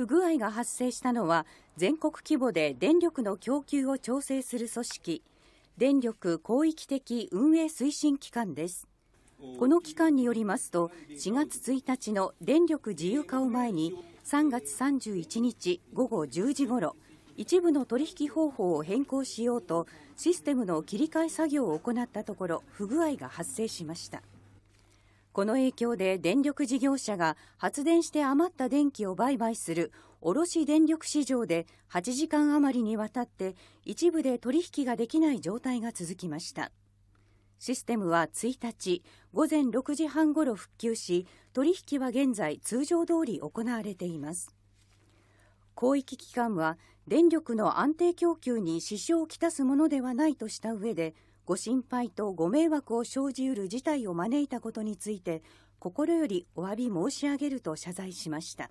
不具合が発生したのは全国規模で電力の供給を調整する組織電力広域的運営推進機関ですこの機関によりますと4月1日の電力自由化を前に3月31日午後10時ごろ一部の取引方法を変更しようとシステムの切り替え作業を行ったところ不具合が発生しました。この影響で電力事業者が発電して余った電気を売買する卸電力市場で8時間余りにわたって一部で取引ができない状態が続きましたシステムは1日午前6時半ごろ復旧し取引は現在通常通り行われています広域機関は電力の安定供給に支障をきたすものではないとした上でご心配とご迷惑を生じうる事態を招いたことについて心よりお詫び申し上げると謝罪しました。